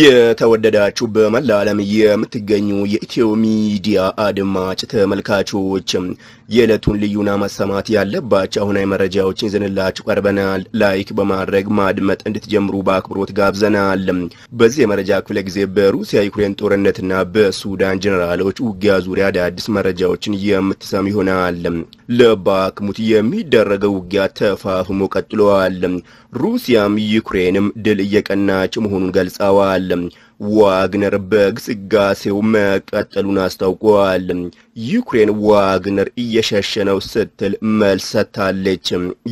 የተወደዳችሁ በመላ ዓለም የምትገኙ የኢትዮ ሚዲያ አድማጭ ተመልካቾች የዕለቱን ልዩና መሰማት ያለባቸው አሁናዊ መረጃዎችን ይዘንላችሁ ቀርበናል። ላይክ በማድረግ ማድመጥ እንድትጀምሩ በአክብሮት ጋብዘናል። በዚህ የመረጃ ክፍለ ጊዜ በሩሲያ ዩክሬን ጦርነትና በሱዳን ጀኔራሎች ውጊያ ዙሪያ አዳዲስ መረጃዎችን የምትሰሙ ይሆናል። ለባክሙት የሚደረገው ውጊያ ተፋፍሞ ቀጥለዋል። ሩሲያም ዩክሬንም ድል እየቀናች መሆኑን ገልጸዋል። ዋግነር በግስጋሴው መቀጠሉን አስታውቋል። ዩክሬን ዋግነር እየሸሸ ነው ስትል መልስ ሰጥታለች።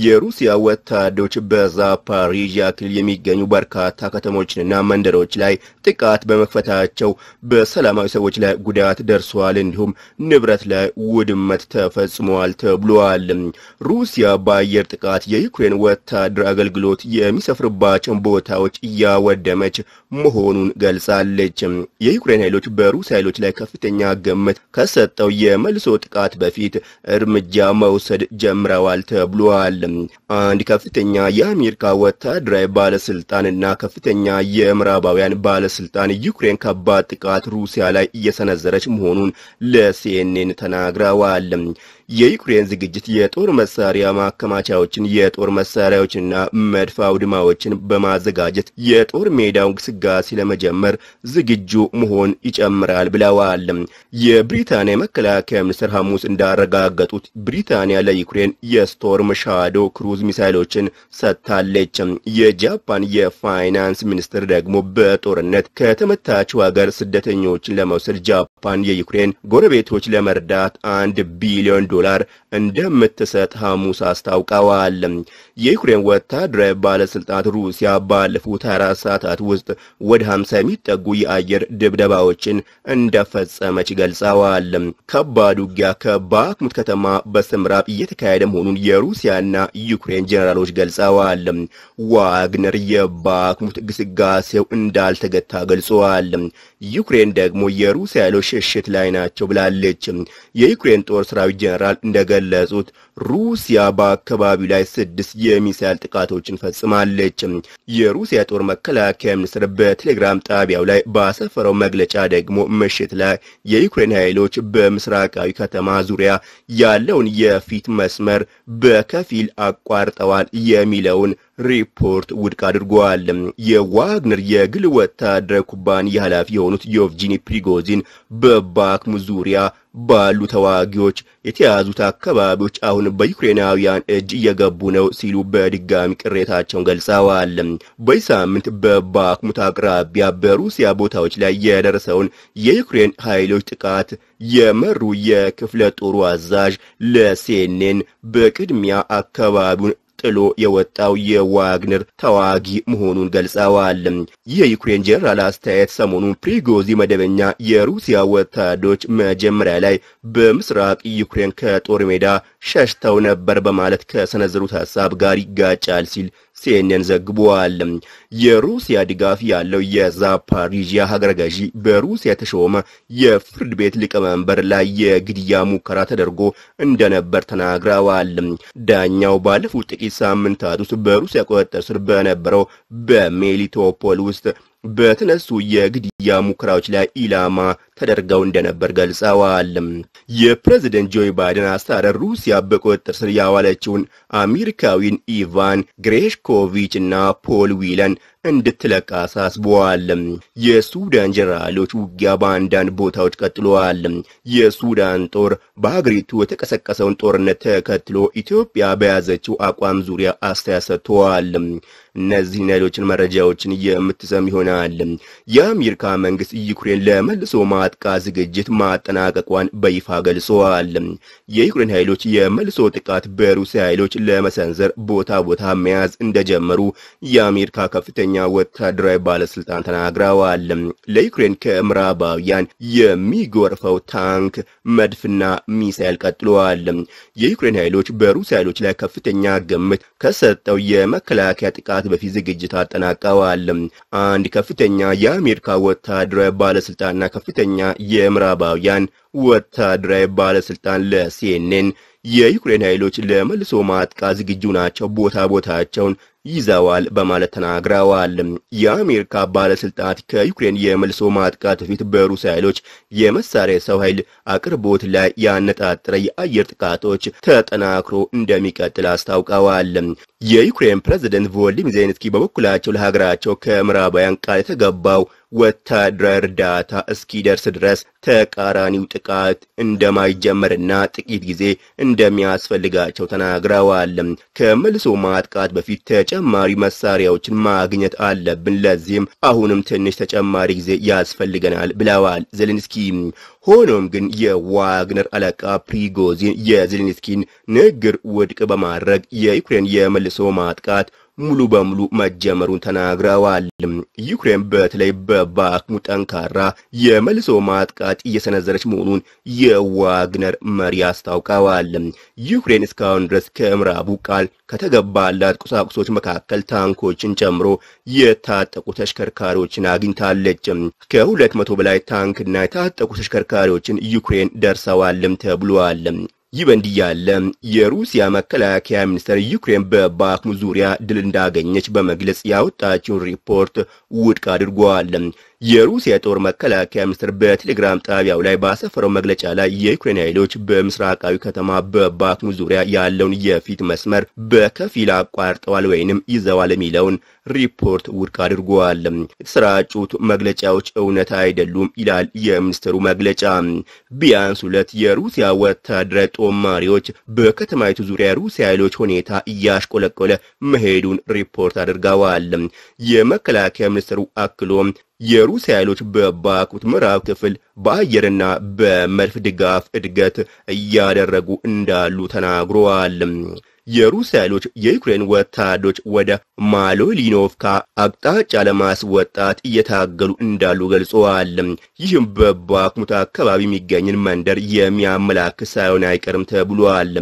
የሩሲያ ወታደሮች በዛፓሪዣ ክልል የሚገኙ በርካታ ከተሞችንና መንደሮች ላይ ጥቃት በመክፈታቸው በሰላማዊ ሰዎች ላይ ጉዳት ደርሷል፣ እንዲሁም ንብረት ላይ ውድመት ተፈጽሟል ተብሏል። ሩሲያ በአየር ጥቃት የዩክሬን ወታደር አገልግሎት የሚሰፍርባቸውን ቦታዎች እያወደመች መሆኑን ገልጿል። ገልጻለች። የዩክሬን ኃይሎች በሩሲያ ኃይሎች ላይ ከፍተኛ ግምት ከሰጠው የመልሶ ጥቃት በፊት እርምጃ መውሰድ ጀምረዋል ተብሏል። አንድ ከፍተኛ የአሜሪካ ወታደራዊ ባለስልጣንና ከፍተኛ የምዕራባውያን ባለስልጣን ዩክሬን ከባድ ጥቃት ሩሲያ ላይ እየሰነዘረች መሆኑን ለሲኤንኤን ተናግረዋል። የዩክሬን ዝግጅት የጦር መሳሪያ ማከማቻዎችን፣ የጦር መሳሪያዎችንና መድፍ አውድማዎችን በማዘጋጀት የጦር ሜዳው ግስጋሴ ለመጀመር ዝግጁ መሆን ይጨምራል ብለዋል። የብሪታንያ የመከላከያ ሚኒስትር ሐሙስ እንዳረጋገጡት ብሪታንያ ለዩክሬን የስቶርም ሻዶ ክሩዝ ሚሳይሎችን ሰጥታለች። የጃፓን የፋይናንስ ሚኒስትር ደግሞ በጦርነት ከተመታችው ሀገር ስደተኞችን ለመውሰድ ጃፓን የዩክሬን ጎረቤቶች ለመርዳት አንድ ቢሊዮን ዶላር እንደምትሰጥ ሐሙስ አስታውቀዋል። የዩክሬን ወታደራዊ ባለስልጣናት ሩሲያ ባለፉት 24 ሰዓታት ውስጥ ወደ 50 የሚጠጉ የአየር ድብደባዎችን እንደፈጸመች ገልጸዋል። ከባድ ውጊያ ከባክሙት ከተማ በስተምዕራብ እየተካሄደ መሆኑን የሩሲያና ዩክሬን ጀኔራሎች ገልጸዋል። ዋግነር የባክሙት ግስጋሴው እንዳልተገታ ገልጸዋል። ዩክሬን ደግሞ የሩሲያ ያለው ሽሽት ላይ ናቸው ብላለች። የዩክሬን ጦር ሰራዊት ጀነራል ጄኔራል እንደገለጹት ሩሲያ በአካባቢው ላይ ስድስት የሚሳይል ጥቃቶችን ፈጽማለች። የሩሲያ ጦር መከላከያ ሚኒስትር በቴሌግራም ጣቢያው ላይ ባሰፈረው መግለጫ ደግሞ ምሽት ላይ የዩክሬን ኃይሎች በምስራቃዊ ከተማ ዙሪያ ያለውን የፊት መስመር በከፊል አቋርጠዋል የሚለውን ሪፖርት ውድቅ አድርጓል። የዋግነር የግል ወታደራዊ ኩባንያ ኃላፊ የሆኑት የኦቭጂኒ ፕሪጎዚን በባክሙ ዙሪያ ባሉ ተዋጊዎች የተያዙት አካባቢዎች አሁን በዩክሬናውያን እጅ እየገቡ ነው ሲሉ በድጋሚ ቅሬታቸውን ገልጸዋል። በዚህ ሳምንት በባክሙት አቅራቢያ በሩሲያ ቦታዎች ላይ የደረሰውን የዩክሬን ኃይሎች ጥቃት የመሩ የክፍለ ጦሩ አዛዥ ለሴኔን በቅድሚያ አካባቢውን ጥሎ የወጣው የዋግነር ተዋጊ መሆኑን ገልጸዋል። ይህ የዩክሬን ጀነራል አስተያየት ሰሞኑን ፕሪጎዚ መደበኛ የሩሲያ ወታደሮች መጀመሪያ ላይ በምስራቅ ዩክሬን ከጦር ሜዳ ሸሽተው ነበር በማለት ከሰነዘሩት ሀሳብ ጋር ይጋጫል ሲል ሲኤንኤን ዘግቧል። የሩሲያ ድጋፍ ያለው የዛፓሪዥያ ሀገረ ገዢ በሩሲያ የተሾመ የፍርድ ቤት ሊቀመንበር ላይ የግድያ ሙከራ ተደርጎ እንደነበር ተናግረዋል። ዳኛው ባለፉት ጥቂት ሳምንታት ውስጥ በሩሲያ ቁጥጥር ስር በነበረው በሜሊቶፖል ውስጥ በተነሱ የግድያ ሙከራዎች ላይ ኢላማ ተደርገው እንደነበር ገልጸዋል። የፕሬዝደንት ጆ ባይደን አስተዳደር ሩሲያ በቁጥጥር ስር ያዋለችውን አሜሪካዊን ኢቫን ግሬሽኮቪች እና ፖል ዊለን እንድትለቅ አሳስበዋል። የሱዳን ጀነራሎች ውጊያ በአንዳንድ ቦታዎች ቀጥለዋል። የሱዳን ጦር በሀገሪቱ የተቀሰቀሰውን ጦርነት ተከትሎ ኢትዮጵያ በያዘችው አቋም ዙሪያ አስተያየት ሰጥተዋል። እነዚህ ሌሎችን መረጃዎችን የምትሰም ይሆናል። የአሜሪካ መንግስት ዩክሬን ለመልሶ ማጥቃት ዝግጅት ማጠናቀቋን በይፋ ገልጸዋል። የዩክሬን ኃይሎች የመልሶ ጥቃት በሩሲያ ኃይሎች ለመሰንዘር ቦታ ቦታ መያዝ እንደጀመሩ የአሜሪካ ከፍተኛ ከፍተኛ ወታደራዊ ባለስልጣን ተናግረዋል። ለዩክሬን ከምዕራባውያን የሚጎርፈው ታንክ፣ መድፍና ሚሳይል ቀጥለዋል። የዩክሬን ኃይሎች በሩሲያ ኃይሎች ላይ ከፍተኛ ግምት ከሰጠው የመከላከያ ጥቃት በፊት ዝግጅት አጠናቀዋል። አንድ ከፍተኛ የአሜሪካ ወታደራዊ ባለስልጣንና ከፍተኛ የምዕራባውያን ወታደራዊ ባለስልጣን ለሲኤንኤን የዩክሬን ኃይሎች ለመልሶ ማጥቃት ዝግጁ ናቸው፣ ቦታ ቦታቸውን ይዘዋል በማለት ተናግረዋል። የአሜሪካ ባለስልጣናት ከዩክሬን የመልሶ ማጥቃት በፊት በሩሲያ ኃይሎች የመሳሪያ ሰው ኃይል አቅርቦት ላይ ያነጣጠረ የአየር ጥቃቶች ተጠናክሮ እንደሚቀጥል አስታውቀዋል። የዩክሬን ፕሬዝደንት ቮሎዲሚር ዜሌንስኪ በበኩላቸው ለሀገራቸው ከምዕራባውያን ቃል የተገባው ወታደራዊ እርዳታ እስኪደርስ ድረስ ተቃራኒው ጥቃት እንደማይጀመርና ጥቂት ጊዜ እንደሚያስፈልጋቸው ተናግረዋል። ከመልሶ ማጥቃት በፊት ተጨማሪ መሳሪያዎችን ማግኘት አለብን፣ ለዚህም አሁንም ትንሽ ተጨማሪ ጊዜ ያስፈልገናል ብለዋል ዜሌንስኪ። ሆኖም ግን የዋግነር አለቃ ፕሪጎዚን የዜሌንስኪን ንግግር ውድቅ በማድረግ የዩክሬን የመልሶ ማጥቃት ሙሉ በሙሉ መጀመሩን ተናግረዋል። ዩክሬን በተለይ በባክሙ ጠንካራ የመልሶ ማጥቃት እየሰነዘረች መሆኑን የዋግነር መሪ አስታውቀዋል። ዩክሬን እስካሁን ድረስ ከምዕራቡ ቃል ከተገባላት ቁሳቁሶች መካከል ታንኮችን ጨምሮ የታጠቁ ተሽከርካሪዎችን አግኝታለች። ከሁለት መቶ በላይ ታንክና የታጠቁ ተሽከርካሪዎችን ዩክሬን ደርሰዋልም ተብሏል። ይህ በእንዲህ ያለ የሩሲያ መከላከያ ሚኒስቴር ዩክሬን በባክሙ ዙሪያ ድል እንዳገኘች በመግለጽ ያወጣችውን ሪፖርት ውድቅ አድርጓል። የሩሲያ የጦር መከላከያ ሚኒስትር በቴሌግራም ጣቢያው ላይ ባሰፈረው መግለጫ ላይ የዩክሬን ኃይሎች በምስራቃዊ ከተማ በባክሙ ዙሪያ ያለውን የፊት መስመር በከፊል አቋርጠዋል ወይንም ይዘዋል የሚለውን ሪፖርት ውድቅ አድርጓል። የተሰራጩት መግለጫዎች እውነት አይደሉም ይላል የሚኒስትሩ መግለጫ። ቢያንስ ሁለት የሩሲያ ወታደራዊ ጦማሪዎች በከተማይቱ ዙሪያ የሩሲያ ኃይሎች ሁኔታ እያሽቆለቆለ መሄዱን ሪፖርት አድርገዋል። የመከላከያ ሚኒስትሩ አክሎም የሩሲያ ኃይሎች በባኩት ምዕራብ ክፍል በአየርና በመድፍ ድጋፍ እድገት እያደረጉ እንዳሉ ተናግረዋል። የሩሲያ ኃይሎች የዩክሬን ወታደሮች ወደ ማሎሊኖቭካ አቅጣጫ ለማስወጣት እየታገሉ እንዳሉ ገልጸዋል። ይህም በባክሙት አካባቢ የሚገኝን መንደር የሚያመላክት ሳይሆን አይቀርም ተብሏል።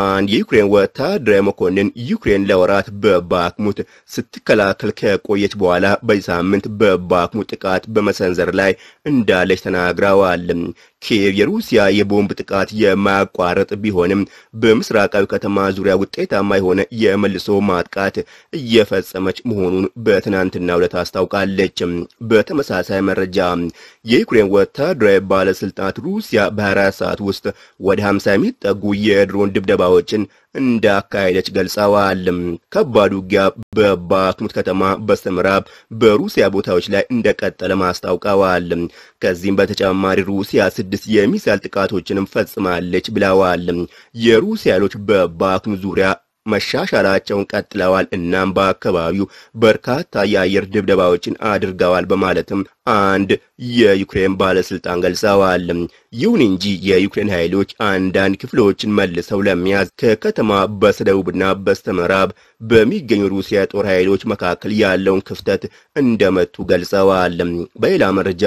አንድ የዩክሬን ወታደራዊ መኮንን ዩክሬን ለወራት በባክሙት ስትከላከል ከቆየች በኋላ በዚህ ሳምንት በባክሙት ጥቃት በመሰንዘር ላይ እንዳለች ተናግረዋል። ኪየቭ የሩሲያ የቦምብ ጥቃት የማያቋርጥ ቢሆንም በምስራቃዊ ከተማ ዙሪያ ውጤታማ የሆነ የመልሶ ማጥቃት እየፈጸመች መሆኑን በትናንትናው ዕለት አስታውቃለች። በተመሳሳይ መረጃ የዩክሬን ወታደራዊ ባለስልጣናት ሩሲያ በ24 ሰዓት ውስጥ ወደ 50 የሚጠጉ የድሮን ድብደባዎችን እንዳካሄደች ገልጸዋል። ከባድ ውጊያ በባክሙት ከተማ በስተምዕራብ በሩሲያ ቦታዎች ላይ እንደቀጠለ ማስታውቀዋል። ከዚህም በተጨማሪ ሩሲያ ስድስት የሚሳይል ጥቃቶችንም ፈጽማለች ብለዋል። የሩሲያ ኃይሎች በባክሙ ዙሪያ መሻሻላቸውን ቀጥለዋል። እናም በአካባቢው በርካታ የአየር ድብደባዎችን አድርገዋል በማለትም አንድ የዩክሬን ባለስልጣን ገልጸዋል። ይሁን እንጂ የዩክሬን ኃይሎች አንዳንድ ክፍሎችን መልሰው ለመያዝ ከከተማ በስተደቡብና በስተምዕራብ በሚገኙ ሩሲያ ጦር ኃይሎች መካከል ያለውን ክፍተት እንደመቱ ገልጸዋል። በሌላ መረጃ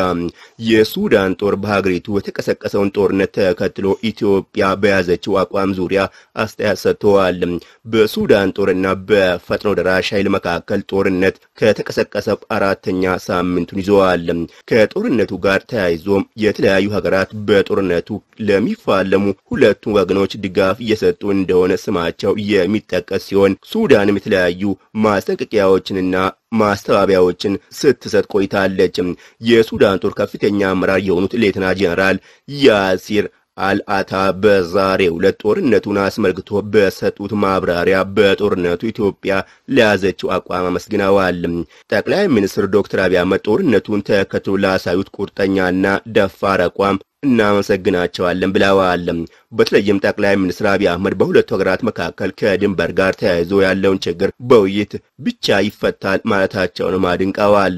የሱዳን ጦር በሀገሪቱ የተቀሰቀሰውን ጦርነት ተከትሎ ኢትዮጵያ በያዘችው አቋም ዙሪያ አስተያየት ሰጥተዋል። በሱዳን ጦርና በፈጥኖ ደራሽ ኃይል መካከል ጦርነት ከተቀሰቀሰ አራተኛ ሳምንቱን ይዘዋል። ከጦርነቱ ጋር ተያይዞም የተለያዩ ሀገራት በጦርነቱ ለሚፋለሙ ሁለቱ ወገኖች ድጋፍ እየሰጡ እንደሆነ ስማቸው የሚጠቀስ ሲሆን ሱዳንም የተለያዩ ማስጠንቀቂያዎችንና ማስተባበያዎችን ስትሰጥ ቆይታለች። የሱዳን ጦር ከፍተኛ አመራር የሆኑት ሌትና ጄኔራል ያሲር አልአታ በዛሬ ሁለት ጦርነቱን አስመልክቶ በሰጡት ማብራሪያ በጦርነቱ ኢትዮጵያ ለያዘችው አቋም አመስግነዋል። ጠቅላይ ሚኒስትር ዶክተር አብይ አህመድ ጦርነቱን ተከትሎ ላሳዩት ቁርጠኛና ደፋር አቋም እናመሰግናቸዋለን ብለዋል። በተለይም ጠቅላይ ሚኒስትር አብይ አህመድ በሁለቱ ሀገራት መካከል ከድንበር ጋር ተያይዞ ያለውን ችግር በውይይት ብቻ ይፈታል ማለታቸውንም አድንቀዋል።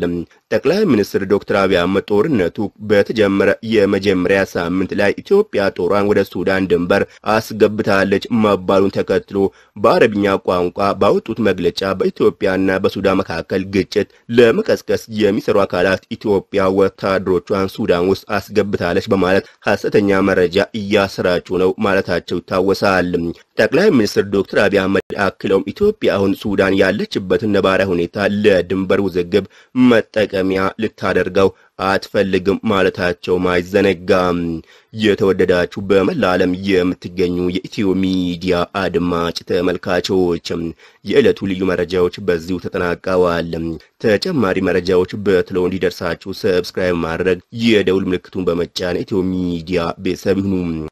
ጠቅላይ ሚኒስትር ዶክተር አብይ አህመድ ጦርነቱ በተጀመረ የመጀመሪያ ሳምንት ላይ ኢትዮጵያ ጦሯን ወደ ሱዳን ድንበር አስገብታለች መባሉን ተከትሎ በአረብኛ ቋንቋ ባወጡት መግለጫ በኢትዮጵያና በሱዳን መካከል ግጭት ለመቀስቀስ የሚሰሩ አካላት ኢትዮጵያ ወታደሮቿን ሱዳን ውስጥ አስገብታለች በማለት ሐሰተኛ መረጃ እያሰራጩ ነው ማለታቸው ይታወሳል። ጠቅላይ ሚኒስትር ዶክተር አብይ አህመድ አክለውም ኢትዮጵያ አሁን ሱዳን ያለችበትን ነባራዊ ሁኔታ ለድንበር ውዝግብ መጠቀሚያ ልታደርገው አትፈልግም ማለታቸው አይዘነጋም። የተወደዳችሁ በመላ ዓለም የምትገኙ የኢትዮ ሚዲያ አድማጭ ተመልካቾች የዕለቱ ልዩ መረጃዎች በዚሁ ተጠናቀዋል። ተጨማሪ መረጃዎች በትሎ እንዲደርሳችሁ ሰብስክራይብ ማድረግ የደውል ምልክቱን በመጫን ኢትዮ ሚዲያ ቤተሰብ ይሁኑ።